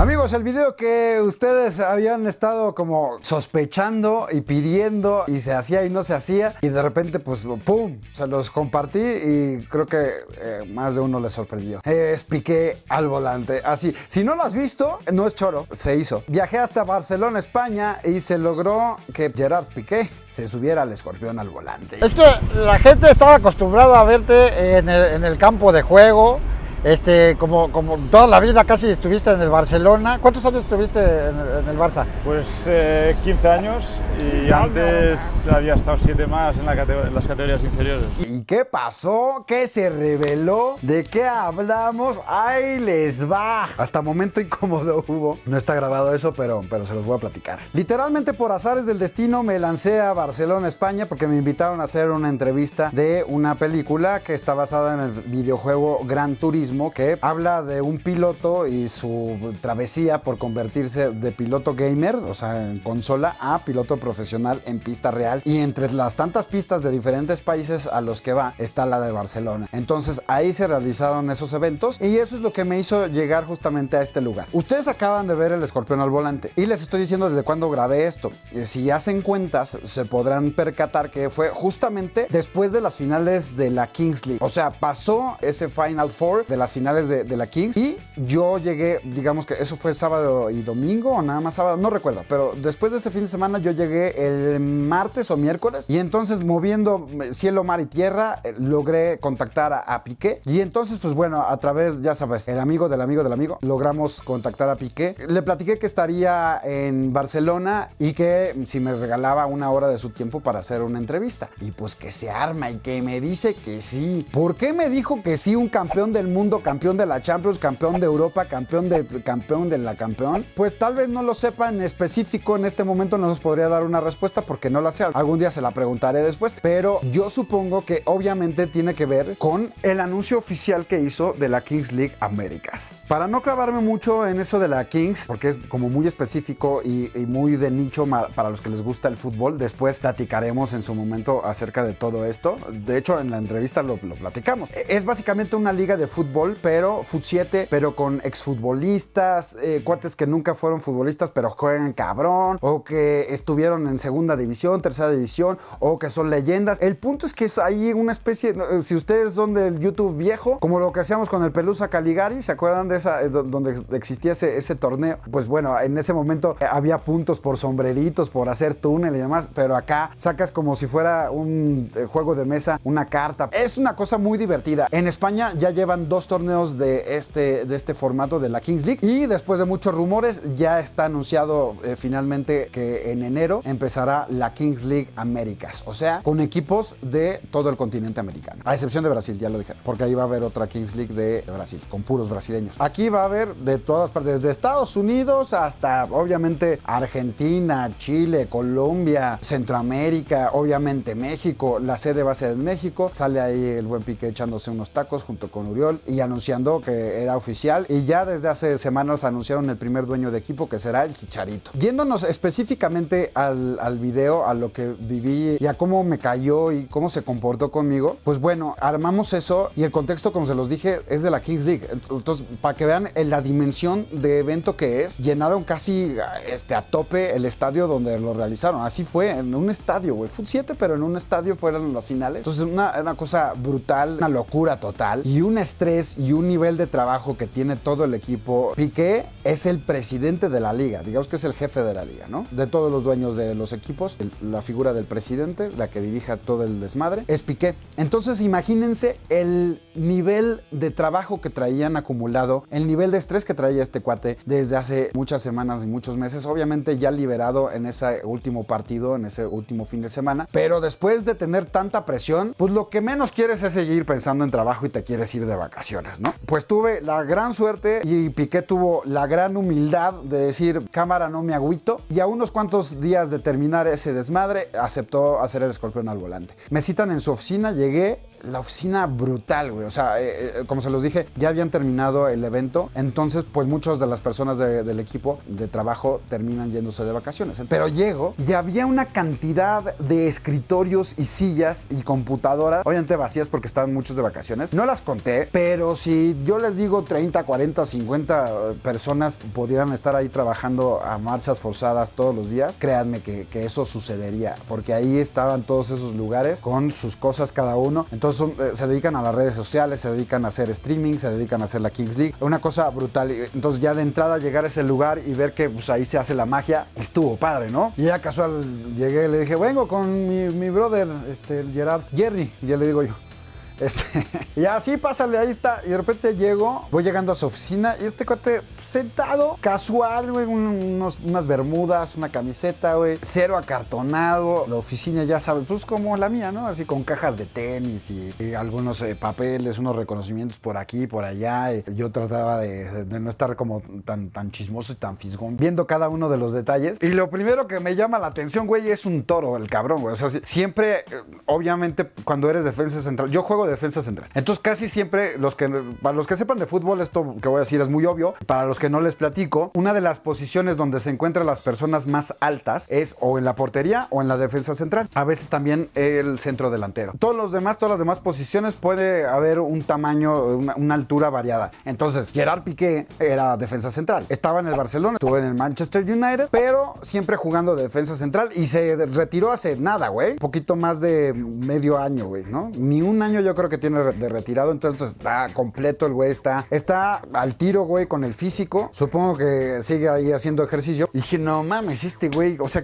Amigos, el video que ustedes habían estado como sospechando y pidiendo y se hacía y no se hacía y de repente pues ¡pum! Se los compartí y creo que eh, más de uno les sorprendió. Es eh, Piqué al volante, así. Si no lo has visto, no es choro, se hizo. Viajé hasta Barcelona, España y se logró que Gerard Piqué se subiera al escorpión al volante. Es que la gente estaba acostumbrada a verte en el campo de juego este, como, como toda la vida casi estuviste en el Barcelona. ¿Cuántos años estuviste en el, Barça? Pues 15 eh, años y antes había estado 7 más en, las categorías inferiores. ¿Y qué pasó? ¿Qué se reveló? ¿De qué hablamos? ¡Ahí les va! Hasta momento incómodo hubo. No está grabado eso, pero, pero se los voy a platicar. Literalmente por azares del destino me lancé a Barcelona, España, porque me invitaron a hacer una entrevista de una película que está basada en el videojuego Gran Turismo que habla de un piloto y su travesía por convertirse de piloto gamer, o sea, en consola, a piloto profesional en pista real. Y entre las tantas pistas de diferentes países a los que va está la de Barcelona. Entonces ahí se realizaron esos eventos y eso es lo que me hizo llegar justamente a este lugar. Ustedes acaban de ver el escorpión al volante y les estoy diciendo desde cuándo grabé esto. Eh, si hacen cuentas se podrán percatar que fue justamente después de las finales de la Kings League, O sea, pasó ese Final Four de las finales de, la Kings. Y yo llegué, digamos que eso fue sábado y domingo, o nada más sábado, no recuerdo. Pero después de ese fin de semana yo llegué el martes o miércoles. Y entonces moviendo eh, cielo, mar y tierra, eh, logré contactar a, a, Piqué. Y entonces, pues bueno, a través, ya sabes, el amigo del amigo del amigo, logramos contactar a Piqué. Le platiqué que estaría en Barcelona y que mm, si me regalaba una hora de su tiempo para hacer una entrevista. Y pues que se arma y que me dice que sí. ¿Por qué me dijo que sí un campeón del mundo? campeón de la Champions, campeón de Europa, campeón de campeón de la campeón? Pues tal vez no lo sepa en específico, en este momento no nos podría dar una respuesta porque no la sé. Algún día se la preguntaré después, pero yo supongo que obviamente tiene que ver con el anuncio oficial que hizo de la Kings League Américas. Para no clavarme mucho en eso de la Kings, porque es como muy específico y, muy de nicho para los que les gusta el fútbol, después platicaremos en su momento acerca de todo esto. De hecho, en la entrevista lo platicamos. Es básicamente una liga de fútbol pero Fut 7, pero con exfutbolistas, eh, cuates que nunca fueron futbolistas, pero juegan cabrón, o que estuvieron en segunda división, tercera división, o que son leyendas. El punto es que es ahí una especie, si ustedes son del YouTube viejo, como lo que hacíamos con el Pelusa Caligari, ¿se acuerdan de esa, eh, donde existía ese torneo? Pues bueno, en ese momento eh, había puntos por sombreritos, por hacer túnel y demás, pero acá sacas como si fuera un juego de mesa, una carta. Es una cosa muy divertida. En España ya llevan dos torneos de este, de este formato de la Kings League. Y después de muchos rumores, ya está anunciado eh, finalmente que en enero empezará la Kings League Américas, o sea, con equipos de todo el continente americano, a excepción de Brasil, ya lo dije, porque ahí va a haber otra Kings League de Brasil, con puros brasileños. Aquí va a haber de todas partes, desde Estados Unidos hasta, obviamente, Argentina, Chile, Colombia, Centroamérica, obviamente México, la sede va a ser en México, sale ahí el buen pique echándose unos tacos junto con Uriol y anunciando que era oficial. Y ya desde hace semanas anunciaron el primer dueño de equipo que será el Chicharito. Yéndonos específicamente al, al video, a lo que viví y a cómo me cayó y cómo se comportó conmigo, pues bueno, armamos eso y el contexto, como se los dije, es de la Kings League. Entonces, para que vean la dimensión de evento que es, llenaron casi este, a tope el estadio donde lo realizaron. Así fue, en un estadio, güey. Fue 7, pero en un estadio fueron las finales. Entonces, una, una cosa brutal, una locura total y un estrés y un nivel de trabajo que tiene todo el equipo. Piqué es el presidente de la liga, digamos que es el jefe de la liga, ¿no? De todos los dueños de los equipos, la figura del presidente, la que dirija todo el desmadre, es Piqué. Entonces imagínense el nivel de trabajo que traían acumulado, el nivel de estrés que traía este cuate desde hace muchas semanas y muchos meses, obviamente ya liberado en ese último partido, en ese último fin de semana, pero después de tener tanta presión, pues lo que menos quieres es seguir pensando en trabajo y te quieres ir de vacaciones. ¿no? Pues tuve la gran suerte y Piqué tuvo la gran humildad de decir, cámara no me agüito, y a unos cuantos días de terminar ese desmadre, aceptó hacer el escorpión al volante. Me citan en su oficina, llegué, la oficina brutal, güey. O sea, eh, eh, como se los dije, ya habían terminado el evento. Entonces, pues muchas de las personas del equipo de trabajo terminan yéndose de vacaciones. Pero llego y había una cantidad de escritorios y sillas y computadoras, obviamente vacías porque estaban muchos de vacaciones. No las conté, pero si yo les digo 30, 40, 50 personas pudieran estar ahí trabajando a marchas forzadas todos los días, créanme que eso sucedería, porque ahí estaban todos esos lugares con sus cosas cada uno. Entonces, eh, se dedican a las redes sociales, se dedican a hacer streaming, se dedican a hacer la Kings League. Una cosa brutal. Entonces ya de entrada llegar a ese lugar y ver que pues, ahí se hace la magia, estuvo padre, ¿no? Y ya casual llegué, le dije, vengo con mi, brother, este, Gerard Jerry, ya le digo yo. Este, y así pásale, ahí está. Y de repente llego, voy llegando a su oficina y este cuate sentado, casual, güey, unas bermudas, una camiseta, güey, cero acartonado. La oficina ya sabe, pues como la mía, ¿no? Así con cajas de tenis y, algunos eh, papeles, unos reconocimientos por aquí, por allá. yo trataba de, no estar como tan, tan chismoso y tan fisgón, viendo cada uno de los detalles. Y lo primero que me llama la atención, güey, es un toro, el cabrón, güey. O sea, siempre, eh, obviamente, cuando eres defensa central, yo juego defensa central. Entonces casi siempre, los que, para los que sepan de fútbol, esto que voy a decir es muy obvio, para los que no les platico, una de las posiciones donde se encuentran las personas más altas es o en la portería o en la defensa central, a veces también el centro delantero. Todos los demás, todas las demás posiciones puede haber un tamaño, una, altura variada. Entonces, Gerard Piqué era defensa central, estaba en el Barcelona, estuvo en el Manchester United, pero siempre jugando de defensa central y se retiró hace nada, güey, poquito más de medio año, güey, ¿no? Ni un año yo creo creo que tiene de retirado. Entonces está completo el güey, está, al tiro, güey, con el físico. Supongo que sigue ahí haciendo ejercicio. Y dije, no mames, este güey, o sea,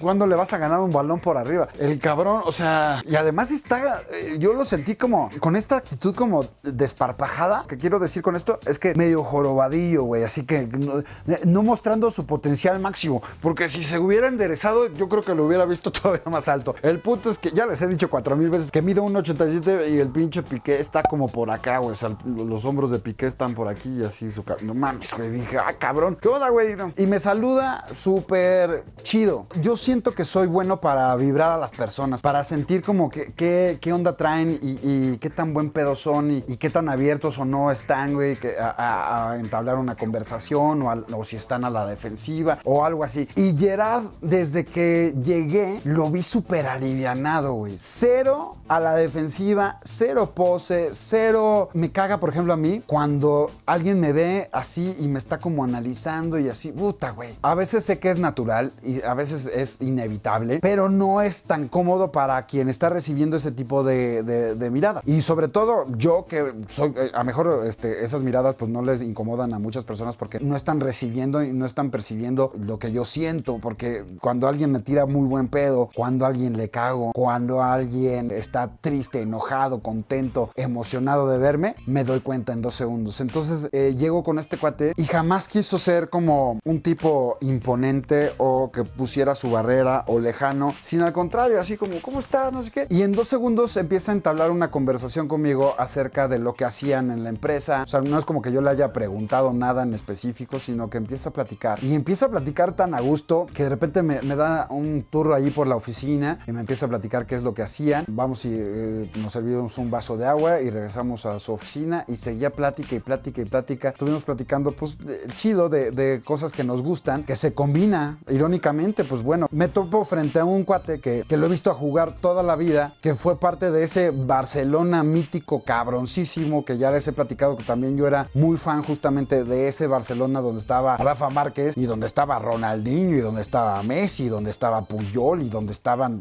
cuándo le vas a ganar un balón por arriba? El cabrón, o sea, y además está, eh, yo lo sentí como, con esta actitud como desparpajada, que quiero decir con esto, es que medio jorobadillo, güey, así que no, eh, mostrando su potencial máximo, porque si se hubiera enderezado, yo creo que lo hubiera visto todavía más alto. El punto es que ya les he dicho cuatro mil veces que mide un 87 y el pinche Piqué está como por acá, güey. O sea, los hombros de Piqué están por aquí y así su No mames, güey. Dije, ah, cabrón. ¿Qué onda, güey? Y me saluda súper chido. Yo siento que soy bueno para vibrar a las personas, para sentir como que, qué onda traen y, qué tan buen pedo son y, qué tan abiertos o no están, güey, que a, entablar una conversación o, o si están a la defensiva o algo así. Y Gerard, desde que llegué, lo vi súper alivianado, güey. Cero a la defensiva, cero pose, cero... Me caga, por ejemplo, a mí cuando alguien me ve así y me está como analizando y así, puta, güey. A veces sé que es natural y a veces es inevitable, pero no es tan cómodo para quien está recibiendo ese tipo de, mirada. Y sobre todo yo que soy, eh, a lo mejor este, esas miradas pues no les incomodan a muchas personas porque no están recibiendo y no están percibiendo lo que yo siento, porque cuando alguien me tira muy buen pedo, cuando alguien le cago, cuando alguien está triste, enojado, contento, emocionado de verme, me doy cuenta en dos segundos. Entonces eh, llego con este cuate y jamás quiso ser como un tipo imponente o que pusiera su barrera o lejano, sino al contrario, así como, ¿cómo estás? No sé qué. Y en dos segundos empieza a entablar una conversación conmigo acerca de lo que hacían en la empresa. O sea, no es como que yo le haya preguntado nada en específico, sino que empieza a platicar. Y empieza a platicar tan a gusto que de repente me, da un tour ahí por la oficina y me empieza a platicar qué es lo que hacían. Vamos y nos eh, nos servimos un vaso de agua y regresamos a su oficina y seguía plática y plática y plática. Estuvimos platicando, pues, chido de, cosas que nos gustan, que se combina. Irónicamente, pues bueno, me topo frente a un cuate que, que lo he visto a jugar toda la vida, que fue parte de ese Barcelona mítico cabroncísimo, que ya les he platicado que también yo era muy fan justamente de ese Barcelona donde estaba Rafa Márquez y donde estaba Ronaldinho y donde estaba Messi, y donde estaba Puyol y donde estaban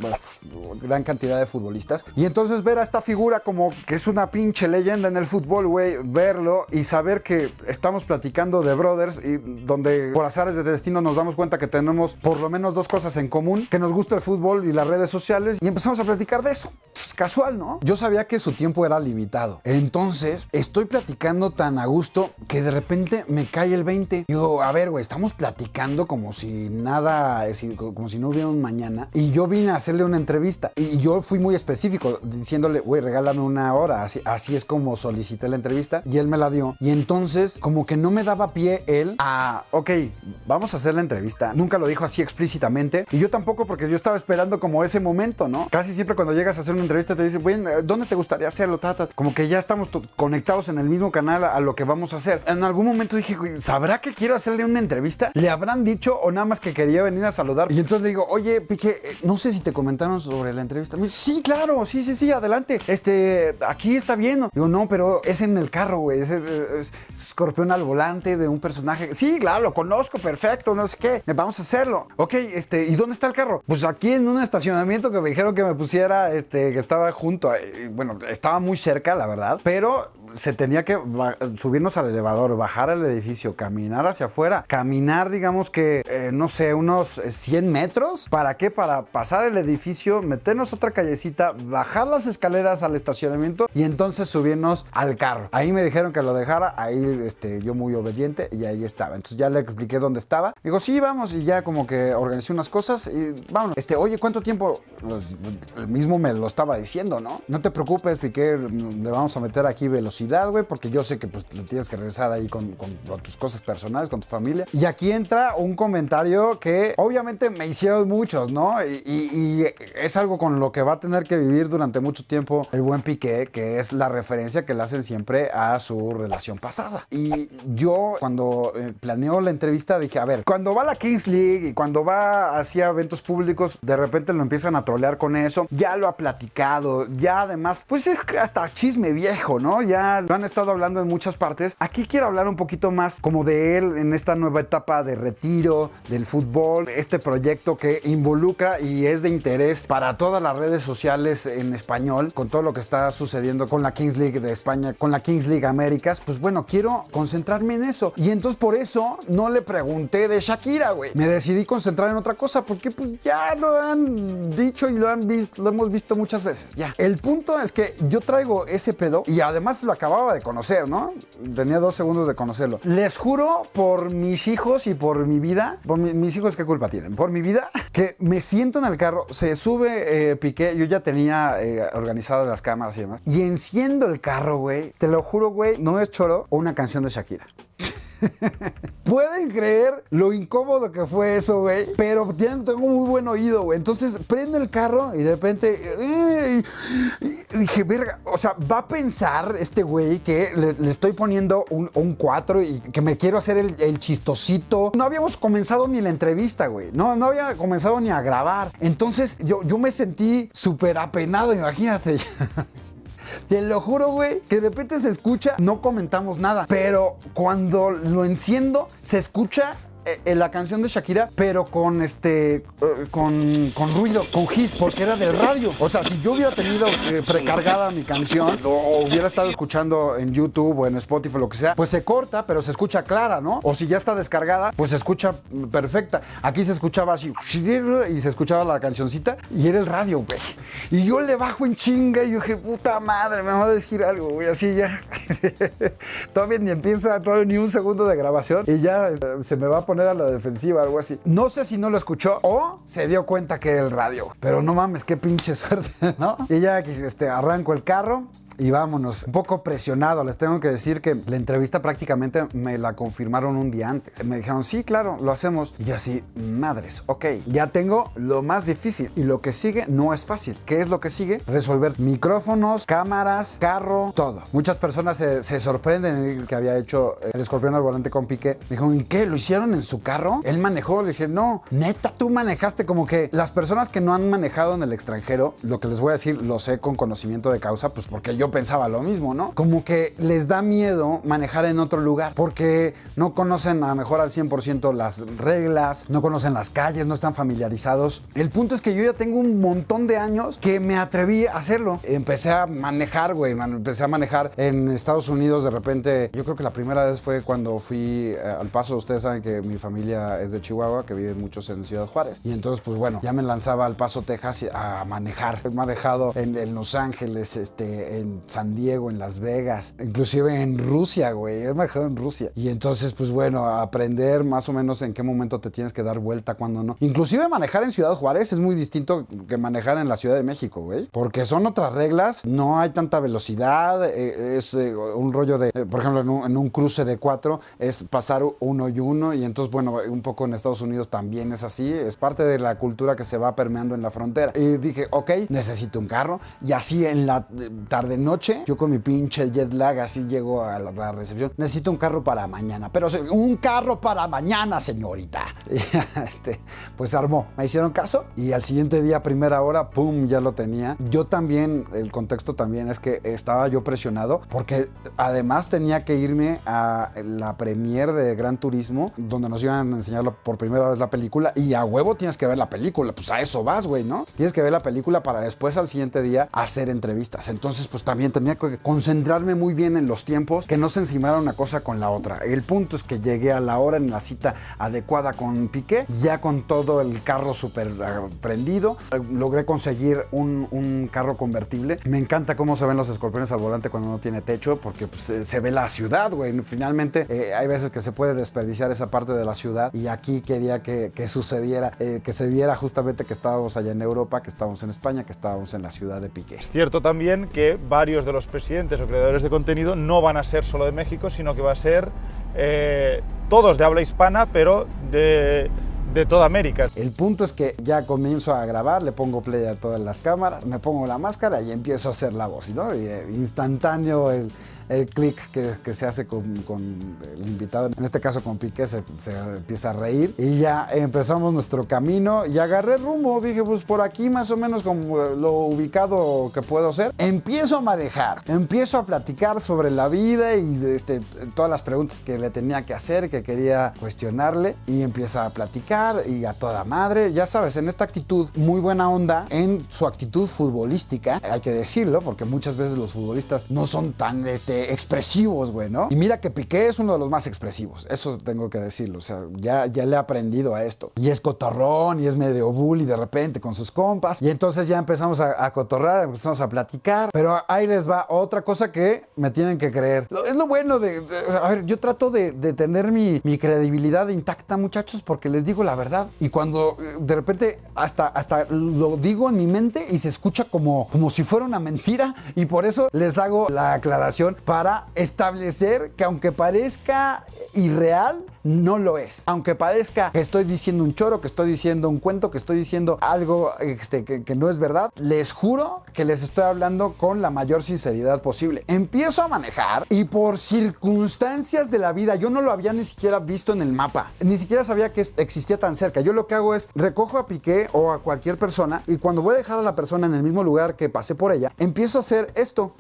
gran cantidad de futbolistas. Y entonces ver a esta figura como que es una pinche leyenda en el fútbol, güey, verlo y saber que estamos platicando de Brothers y donde por azares de destino nos damos cuenta que tenemos por lo menos dos cosas en común, que nos gusta el fútbol y las redes sociales y empezamos a platicar de eso. Pues, casual, ¿no? Yo sabía que su tiempo era limitado. Entonces, estoy platicando tan a gusto que de repente me cae el 20. Digo, a ver, güey, estamos platicando como si nada, como si no hubiera un mañana y yo vine a hacerle una entrevista y yo fui muy específico diciéndole, güey, regala una hora. Así, así es como solicité la entrevista y él me la dio. Y entonces, como que no me daba pie él a, ok, vamos a hacer la entrevista. Nunca lo dijo así explícitamente. Y yo tampoco, porque yo estaba esperando como ese momento, ¿no? Casi siempre cuando llegas a hacer una entrevista te dicen, bueno, ¿dónde te gustaría hacerlo? Tata? Como que ya estamos conectados en el mismo canal a, lo que vamos a hacer. En algún momento dije, ¿sabrá que quiero hacerle una entrevista? ¿Le habrán dicho o nada más que quería venir a saludar? Y entonces le digo, oye, Pique, eh, no sé si te comentaron sobre la entrevista. sí, claro, sí, sí, sí, adelante. Este, aquí está bien. Digo, no, pero es en el carro, güey. Es, es, escorpión al volante de un personaje. Sí, claro, lo conozco, perfecto, no sé qué. Eh, vamos a hacerlo. Ok, este, ¿y dónde está el carro? Pues aquí en un estacionamiento que me dijeron que me pusiera, este, que estaba junto, eh, bueno, estaba muy cerca, la verdad, pero se tenía que subirnos al elevador, bajar al edificio, caminar hacia afuera, caminar, digamos que, eh, no sé, unos 100 eh, metros. ¿Para qué? Para pasar el edificio, meternos otra callecita, bajar las escaleras al estacionamiento y entonces subirnos al carro. Ahí me dijeron que lo dejara, ahí este, yo muy obediente y ahí estaba. Entonces ya le expliqué dónde estaba. Digo, sí, vamos, y ya como que organizé unas cosas y vamos. Este, oye, ¿cuánto tiempo? Pues, el mismo me lo estaba diciendo, ¿no? No te preocupes, Piqué, le vamos a meter aquí velocidad porque yo sé que pues lo tienes que regresar ahí con, tus cosas personales, con tu familia. Y aquí entra un comentario que obviamente me hicieron muchos, ¿no? Y, es algo con lo que va a tener que vivir durante mucho tiempo el buen Piqué, que es la referencia que le hacen siempre a su relación pasada. Y yo cuando eh, planeo la entrevista dije, a ver, cuando va a la Kings League y cuando va hacia eventos públicos, de repente lo empiezan a trolear con eso, ya lo ha platicado, ya además, pues es hasta chisme viejo, ¿no? Ya lo han estado hablando en muchas partes. Aquí quiero hablar un poquito más como de él en esta nueva etapa de retiro del fútbol, este proyecto que involucra y es de interés para todas las redes sociales en español, con todo lo que está sucediendo con la Kings League de España, con la Kings League Américas, pues bueno, quiero concentrarme en eso. Y entonces por eso no le pregunté de Shakira, güey. Me decidí concentrar en otra cosa, porque pues ya lo han dicho y lo han visto, lo hemos visto muchas veces. Ya. El punto es que yo traigo ese pedo y además lo acababa de conocer, ¿no? Tenía dos segundos de conocerlo. Les juro por mis hijos y por mi vida, por mis hijos, ¿qué culpa tienen? Por mi vida, que me siento en el carro, se sube eh, Piqué, yo ya tenía eh, organizadas las cámaras y demás, y enciendo el carro, güey, te lo juro, güey, no es choro, o una canción de Shakira. Pueden creer lo incómodo que fue eso, güey. Pero tengo un muy buen oído, güey. Entonces prendo el carro y de repente eh, dije, verga, o sea, va a pensar este güey que le, estoy poniendo un 4 y que me quiero hacer el, el, chistosito. No habíamos comenzado ni la entrevista, güey. No, no había comenzado ni a grabar. Entonces yo, yo me sentí súper apenado, imagínate. Te lo juro, güey, que de repente se escucha, no comentamos nada, pero cuando lo enciendo, se escucha eh, eh, la canción de Shakira, pero con este, eh, con, ruido, con his porque era del radio. O sea, si yo hubiera tenido precargada mi canción, o hubiera estado escuchando en YouTube o en Spotify, O lo que sea, pues se corta, pero se escucha clara, ¿no? O si ya está descargada, pues se escucha perfecta. Aquí se escuchaba así, y se escuchaba la cancioncita, y era el radio, güey. Y yo le bajo en chinga, y yo dije, puta madre, me va a decir algo, güey, así ya. todavía ni empieza, todavía ni un segundo de grabación, y ya se me va a poner a la defensiva, algo así. No sé si no lo escuchó o se dio cuenta que era el radio. Pero no mames, qué pinche suerte, ¿no? Y ya este, arranco el carro, y vámonos. Un poco presionado, les tengo que decir que la entrevista prácticamente me la confirmaron un día antes. Me dijeron, sí, claro, lo hacemos. Y yo así, madres, ok, ya tengo lo más difícil y lo que sigue no es fácil. ¿Qué es lo que sigue? Resolver micrófonos, cámaras, carro, todo. Muchas personas se, se sorprenden que había hecho el escorpión al volante con Piqué. Me dijeron, ¿y qué? ¿Lo hicieron en su carro. Él manejó, le dije, no, neta, tú manejaste como que las personas que no han manejado en el extranjero, lo que les voy a decir, lo sé con conocimiento de causa, pues porque yo pensaba lo mismo, ¿no? Como que les da miedo manejar en otro lugar porque no conocen a lo mejor al 100% las reglas, no conocen las calles, no están familiarizados. El punto es que yo ya tengo un montón de años que me atreví a hacerlo. Empecé a manejar, güey, empecé a manejar en Estados Unidos de repente. Yo creo que la primera vez fue cuando fui eh, al paso, ustedes saben que mi familia es de Chihuahua, que vive muchos en Ciudad Juárez. Y entonces, pues bueno, ya me lanzaba al Paso, Texas a manejar. He manejado en, Los Ángeles, este, en San Diego, en Las Vegas, inclusive en Rusia, güey. He manejado en Rusia. Y entonces, pues bueno, aprender más o menos en qué momento te tienes que dar vuelta, cuándo no. Inclusive manejar en Ciudad Juárez es muy distinto que manejar en la Ciudad de México, güey. Porque son otras reglas, no hay tanta velocidad, eh, es eh, un rollo de, eh, por ejemplo, en un, en un cruce de cuatro, es pasar uno y uno y entonces bueno, un poco en Estados Unidos también es así, es parte de la cultura que se va permeando en la frontera. Y dije, ok, necesito un carro. Y así en la tarde-noche, yo con mi pinche jet lag, así llego a la, recepción, necesito un carro para mañana. Pero un carro para mañana, señorita. este, pues armó, me hicieron caso y al siguiente día, primera hora, ¡pum!, ya lo tenía. Yo también, el contexto también es que estaba yo presionado porque además tenía que irme a la premier de Gran Turismo, donde nos iban a enseñar por primera vez la película y a huevo tienes que ver la película, pues a eso vas, güey, ¿no? Tienes que ver la película para después al siguiente día hacer entrevistas. Entonces, pues también tenía que concentrarme muy bien en los tiempos, que no se encimara una cosa con la otra. El punto es que llegué a la hora en la cita adecuada con Piqué, ya con todo el carro súper ah, prendido, logré conseguir un, carro convertible. Me encanta cómo se ven los escorpiones al volante cuando no tiene techo, porque pues, eh, se, ve la ciudad, güey. Finalmente, eh, hay veces que se puede desperdiciar esa parte de de la ciudad y aquí quería que, sucediera, eh, que se viera justamente que estábamos allá en Europa, que estábamos en España, que estábamos en la ciudad de Piqué. Es cierto también que varios de los presidentes o creadores de contenido no van a ser solo de México, sino que va a ser eh, todos de habla hispana, pero de de toda América. El punto es que ya comienzo a grabar, le pongo play a todas las cámaras, me pongo la máscara y empiezo a hacer la voz, ¿no? Y eh, instantáneo el, el clic que, se hace con, el invitado, en este caso con Piqué, se, empieza a reír y ya empezamos nuestro camino y agarré rumbo, dije pues por aquí más o menos como lo ubicado que puedo ser, empiezo a manejar, empiezo a platicar sobre la vida y este, todas las preguntas que le tenía que hacer, que quería cuestionarle y empieza a platicar y a toda madre, ya sabes, en esta actitud muy buena onda, en su actitud futbolística, hay que decirlo, porque muchas veces los futbolistas no son tan este, eh, expresivos, güey, ¿no? Y mira que Piqué es uno de los más expresivos, eso tengo que decirlo, o sea, ya, ya le he aprendido a esto. Y es cotorrón y es medio bully de repente con sus compas. Y entonces ya empezamos a, cotorrar, empezamos a platicar, pero ahí les va otra cosa que me tienen que creer. Es lo bueno de, a ver, yo trato de, tener mi, credibilidad intacta, muchachos, porque les digo la verdad. Y cuando eh, de repente hasta, hasta lo digo en mi mente y se escucha como, como si fuera una mentira y por eso les hago la aclaración para establecer que aunque parezca irreal, no lo es. Aunque parezca que estoy diciendo un choro, que estoy diciendo un cuento, que estoy diciendo algo este, que, que no es verdad, les juro que les estoy hablando con la mayor sinceridad posible. Empiezo a manejar y por circunstancias de la vida, yo no lo había ni siquiera visto en el mapa, ni siquiera sabía que existía tan cerca. Yo lo que hago es recojo a Piqué o a cualquier persona y cuando voy a dejar a la persona en el mismo lugar que pasé por ella, empiezo a hacer esto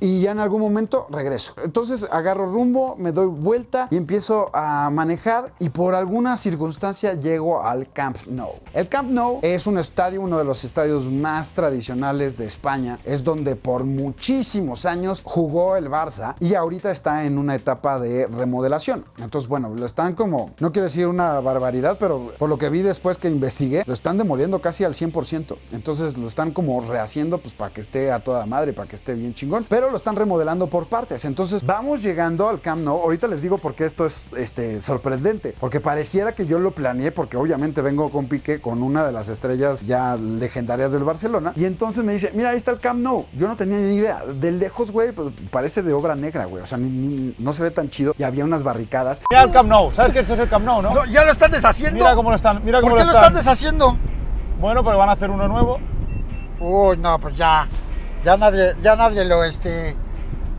y ya en algún momento regreso. Entonces agarro rumbo, me doy vuelta y empiezo a manejar y por alguna circunstancia llego al Camp Nou. El Camp Nou es un estadio, uno de los estadios más tradicionales de España. Es donde por muchísimos años jugó el Barça y ahorita está en una etapa de remodelación. Entonces, bueno, lo están como, no quiero decir una barbaridad, pero por lo que vi después que investigué, lo están demoliendo casi al 100%. Entonces lo están como rehaciendo pues para que esté a toda madre, para que esté bien chingón. Pero lo están remodelando por partes. Entonces vamos llegando al Camp Nou. Ahorita les digo por qué esto es este, sorprendente, porque pareciera que yo lo planeé, porque obviamente vengo con Pique, con una de las estrellas ya legendarias del Barcelona. Y entonces me dice, mira, ahí está el Camp Nou. Yo no tenía ni idea. De lejos, güey, pues, parece de obra negra, güey. O sea, no se ve tan chido. Y había unas barricadas. Mira el Camp Nou. ¿Sabes que esto es el Camp Nou, no? ya lo están deshaciendo. Mira cómo lo están. Mira cómo ¿Por qué lo están deshaciendo? Bueno, pero van a hacer uno nuevo. Uy, no, pues ya. Ya nadie, ya nadie lo, este,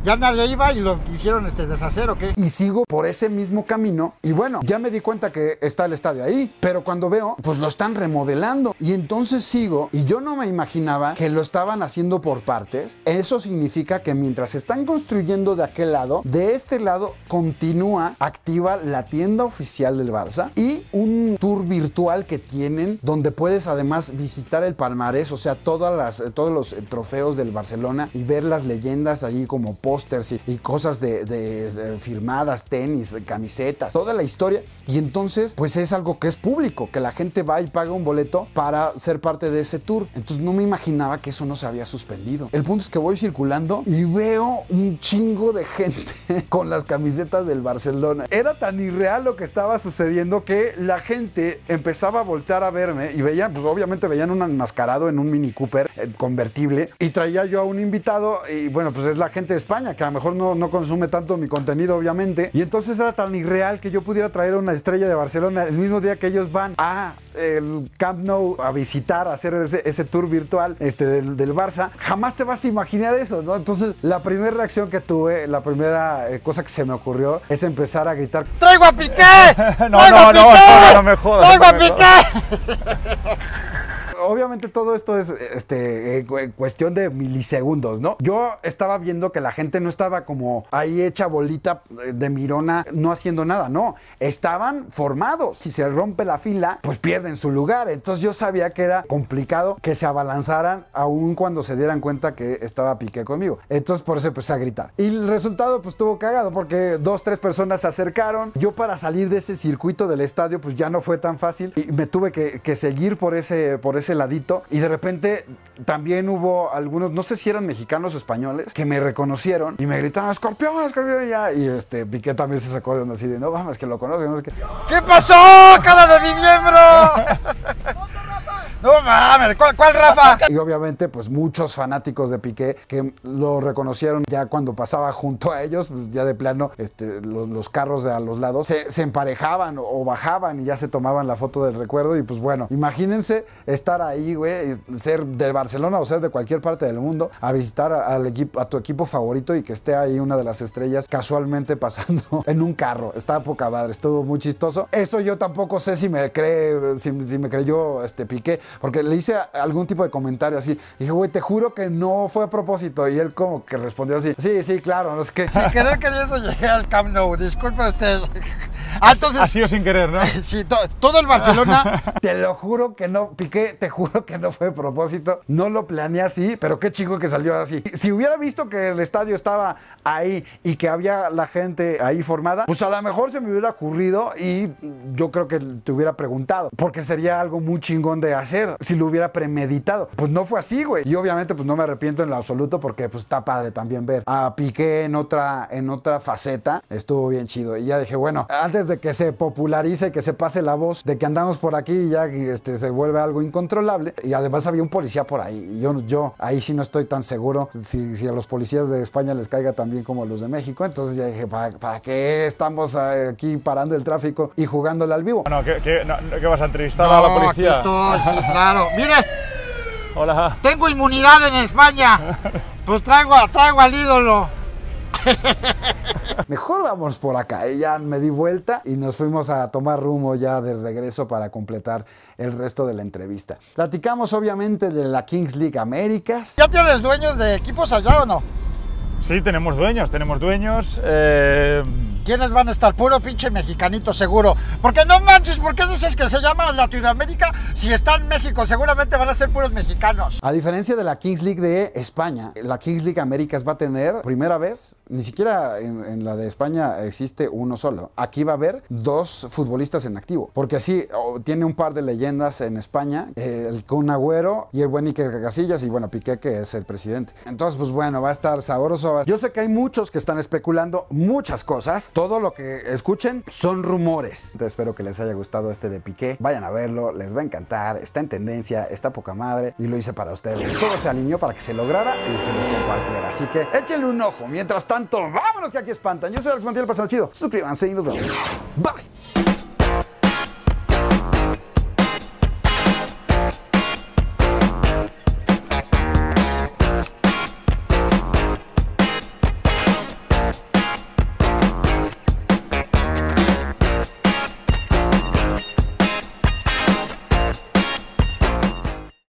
ya nadie iba y lo hicieron este, deshacer o qué. Y sigo por ese mismo camino y bueno, ya me di cuenta que está el estadio ahí, pero cuando veo, pues lo están remodelando y entonces sigo y yo no me imaginaba que lo estaban haciendo por partes. Eso significa que mientras están construyendo de aquel lado, de este lado continúa activa la tienda oficial del Barça y un tour virtual que tienen donde puedes además visitar el palmarés, o sea, todas las, todos los eh, trofeos del Barcelona y ver las leyendas ahí como posters y, cosas de firmadas, tenis, camisetas, toda la historia y entonces, pues es algo que es público, que la gente va y paga un boleto para ser parte de ese tour. Entonces no me imaginaba que eso no se había suspendido. El punto es que voy circulando y veo un chingo de gente con las camisetas del Barcelona. Era tan irreal lo que estaba sucediendo que la gente empezaba a voltear a verme y veían, pues obviamente veían un enmascarado en un Mini Cooper eh, convertible y traía yo a un invitado y bueno, pues es la gente de España que a lo mejor no, no consume tanto mi contenido obviamente. Y entonces era tan irreal que yo pudiera traer una Estrella de Barcelona, el mismo día que ellos van a el Camp Nou a visitar, a hacer ese, tour virtual este, del, del, Barça, jamás te vas a imaginar eso, ¿no? Entonces, la primera reacción que tuve, la primera eh, cosa que se me ocurrió es empezar a gritar: ¡Traigo a Piqué! no, no, no, no, me jodas. ¡Traigo a Piqué! obviamente todo esto es este, eh, cuestión de milisegundos, ¿no? Yo estaba viendo que la gente no estaba como ahí hecha bolita eh, de mirona, no haciendo nada, no. Estaban formados. Si se rompe la fila, pues pierden su lugar. Entonces yo sabía que era complicado que se abalanzaran aún cuando se dieran cuenta que estaba piqué conmigo. Entonces por eso empecé a gritar. Y el resultado pues estuvo cagado porque dos, tres personas se acercaron. Yo para salir de ese circuito del estadio pues ya no fue tan fácil y me tuve que, que seguir por ese, por ese ladito. Y de repente también hubo algunos, no sé si eran mexicanos o españoles, que me reconocieron y me gritaron, escorpión, escorpión, ya. Y este, Piqué también se sacó de onda así de, no, vamos, que lo conocen. qué. ¿Qué pasó, cara de mi miembro? No mames, ¿cuál, ¿cuál, Rafa? Y obviamente, pues muchos fanáticos de Piqué que lo reconocieron ya cuando pasaba junto a ellos, pues, ya de plano, este, los, carros de a los lados se, emparejaban o, bajaban y ya se tomaban la foto del recuerdo. Y pues bueno, imagínense estar ahí, güey, ser de Barcelona o ser de cualquier parte del mundo, a visitar al equipo, a tu equipo favorito y que esté ahí una de las estrellas casualmente pasando en un carro. Estaba poca madre, estuvo muy chistoso. Eso yo tampoco sé si me cree, si, si me creyó este Piqué. Porque le hice algún tipo de comentario así. Dije, güey, te juro que no fue a propósito. Y él como que respondió así, sí, sí, claro, no es que... Sin querer queriendo pues, llegué al Camp Nou, disculpe usted. Así ah, o sin querer, ¿no? sí, todo el Barcelona. te lo juro que no, Piqué, te juro que no fue de propósito. No lo planeé así, pero qué chico que salió así. Si hubiera visto que el estadio estaba ahí y que había la gente ahí formada, pues a lo mejor se me hubiera ocurrido y yo creo que te hubiera preguntado, porque sería algo muy chingón de hacer si lo hubiera premeditado. Pues no fue así, güey. Y obviamente pues no me arrepiento en lo absoluto porque pues está padre también ver a Piqué en otra, en otra faceta. Estuvo bien chido. Y ya dije, bueno, antes de que se popularice, que se pase la voz de que andamos por aquí y ya este, se vuelve algo incontrolable. Y además había un policía por ahí. Yo, yo ahí sí no estoy tan seguro si, a los policías de España les caiga tan bien como a los de México. Entonces ya dije, ¿para, qué estamos aquí parando el tráfico y jugándole al vivo? Bueno, ¿qué, ¿qué vas a entrevistar a la policía? Aquí estoy, sí, claro. Mire. Hola. Tengo inmunidad en España. Pues traigo, traigo al ídolo. Mejor vamos por acá. ya me di vuelta y nos fuimos a tomar rumbo ya de regreso para completar el resto de la entrevista. Platicamos obviamente de la Kings League Américas. ¿Ya tienes dueños de equipos allá o no? Sí, tenemos dueños, tenemos dueños. Eh ¿Quiénes van a estar? Puro pinche mexicanito seguro. Porque no manches, ¿por qué dices que se llama Latinoamérica? Si está en México, seguramente van a ser puros mexicanos. A diferencia de la Kings League de España, la Kings League Américas va a tener, primera vez, ni siquiera en, la de España existe uno solo. Aquí va a haber dos futbolistas en activo. Porque así oh, tiene un par de leyendas en España, eh, el Kun Agüero y el buen Iker Casillas y bueno, Piqué que es el presidente. Entonces, pues bueno, va a estar sabroso. Yo sé que hay muchos que están especulando muchas cosas. Todo lo que escuchen son rumores. espero que les haya gustado este de Piqué. Vayan a verlo, les va a encantar. Está en tendencia, está poca madre y lo hice para ustedes. Todo se alineó para que se lograra y se los compartiera. Así que échenle un ojo. Mientras tanto, vámonos que aquí espantan. Yo soy Alex Montiel, pasando chido. Suscríbanse y nos vemos. Bye.